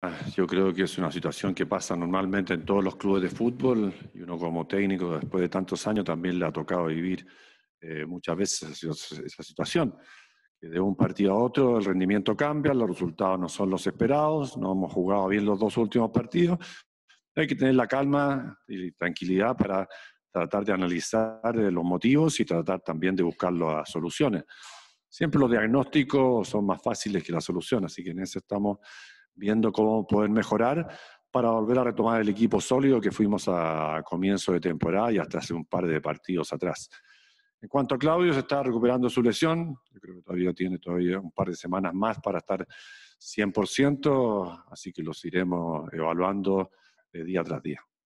Ah, yo creo que es una situación que pasa normalmente en todos los clubes de fútbol y uno como técnico después de tantos años también le ha tocado vivir eh, muchas veces esa situación. Que de un partido a otro el rendimiento cambia, los resultados no son los esperados, no hemos jugado bien los dos últimos partidos. Hay que tener la calma y tranquilidad para tratar de analizar eh, los motivos y tratar también de buscar las soluciones. Siempre los diagnósticos son más fáciles que las soluciones, así que en eso estamos viendo cómo poder mejorar para volver a retomar el equipo sólido que fuimos a comienzo de temporada y hasta hace un par de partidos atrás. En cuanto a Claudio, se está recuperando su lesión. Yo creo que todavía tiene todavía un par de semanas más para estar 100%, así que los iremos evaluando día tras día.